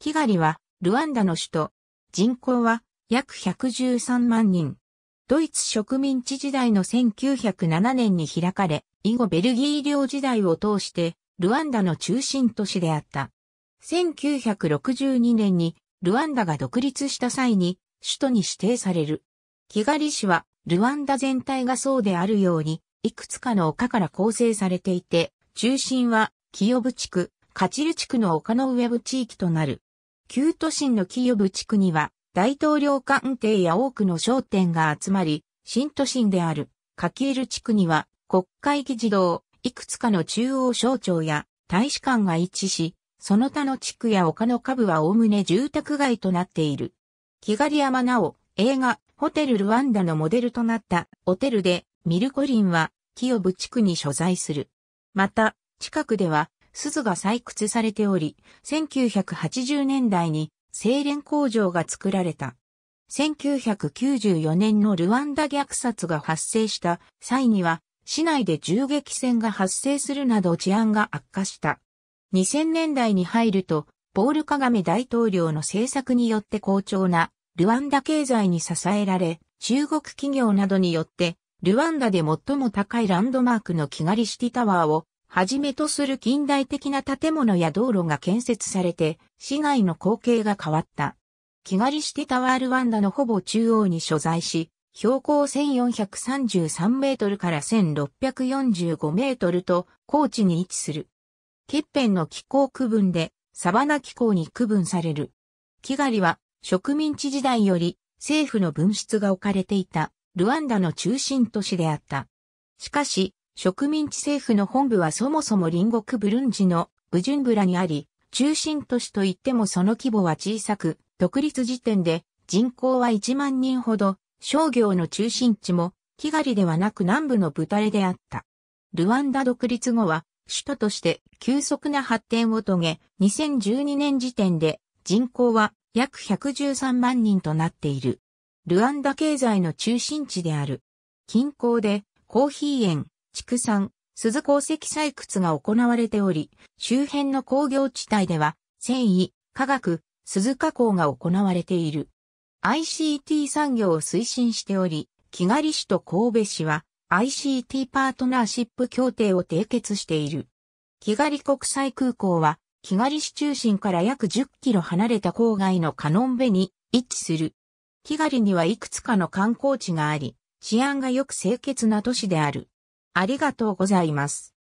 キガリは、ルワンダの首都。人口は、約113万人。ドイツ植民地時代の1907年に開かれ、以後ベルギー領時代を通して、ルワンダの中心都市であった。1962年に、ルワンダが独立した際に、首都に指定される。キガリ市は、ルワンダ全体がそうであるように、いくつかの丘から構成されていて、中心は、キヨブ地区、カチル地区の丘の上部地域となる。旧都心の清ヨ地区には、大統領官邸や多くの商店が集まり、新都心であるカキるル地区には国会議事堂、いくつかの中央省庁や大使館が一致し、その他の地区や丘の下部はおおむね住宅街となっている。木狩山なお、映画、ホテルルワンダのモデルとなったホテルで、ミルコリンは、清ヨ地区に所在する。また、近くでは、鈴が採掘されており、1980年代に精錬工場が作られた。1994年のルワンダ虐殺が発生した際には、市内で銃撃戦が発生するなど治安が悪化した。2000年代に入ると、ポール・カガメ大統領の政策によって好調なルワンダ経済に支えられ、中国企業などによって、ルワンダで最も高いランドマークのキガリシティタワーをはじめとする近代的な建物や道路が建設されて、市内の光景が変わった。キガリシテタワールワンダのほぼ中央に所在し、標高1433メートルから1645メートルと高地に位置する。欠片の気候区分でサバナ気候に区分される。キガリは植民地時代より政府の分室が置かれていたルワンダの中心都市であった。しかし、植民地政府の本部はそもそも隣国ブルンジのブジュンブラにあり、中心都市といってもその規模は小さく、独立時点で人口は1万人ほど、商業の中心地も、キガリではなく南部のブタレであった。ルワンダ独立後は、首都として急速な発展を遂げ、2012年時点で人口は約113万人となっている。ルワンダ経済の中心地である。近郊でコーヒー園、畜産、鈴鉱石採掘が行われており、周辺の工業地帯では、繊維、化学、鈴加工が行われている。ICT 産業を推進しており、木狩市と神戸市は ICT パートナーシップ協定を締結している。木狩国際空港は、木狩市中心から約10キロ離れた郊外のカノンベに位置する。木狩にはいくつかの観光地があり、治安がよく清潔な都市である。ありがとうございます。